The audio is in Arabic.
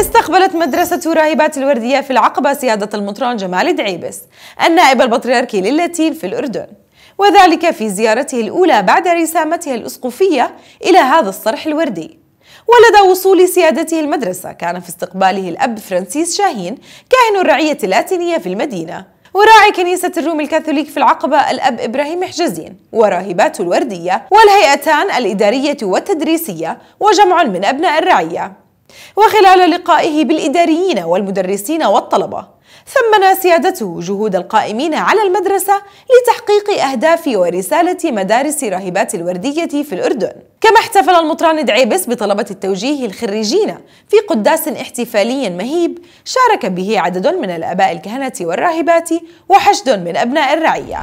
استقبلت مدرسة راهبات الوردية في العقبة سيادة المطران جمال دعيبس النائب البطريركي للاتين في الأردن وذلك في زيارته الأولى بعد رسامته الأسقفية إلى هذا الصرح الوردي ولدى وصول سيادته المدرسة كان في استقباله الأب فرانسيس شاهين كاهن الرعية اللاتينية في المدينة وراعي كنيسة الروم الكاثوليك في العقبة الأب إبراهيم حجازين وراهبات الوردية والهيئتان الإدارية والتدريسية وجمع من أبناء الرعية وخلال لقائه بالإداريين والمدرسين والطلبة ثمن سيادته جهود القائمين على المدرسة لتحقيق أهداف ورسالة مدارس راهبات الوردية في الأردن كما احتفل المطران دعيبس بطلبة التوجيه الخريجين في قداس احتفالي مهيب شارك به عدد من الآباء الكهنة والراهبات وحشد من أبناء الرعية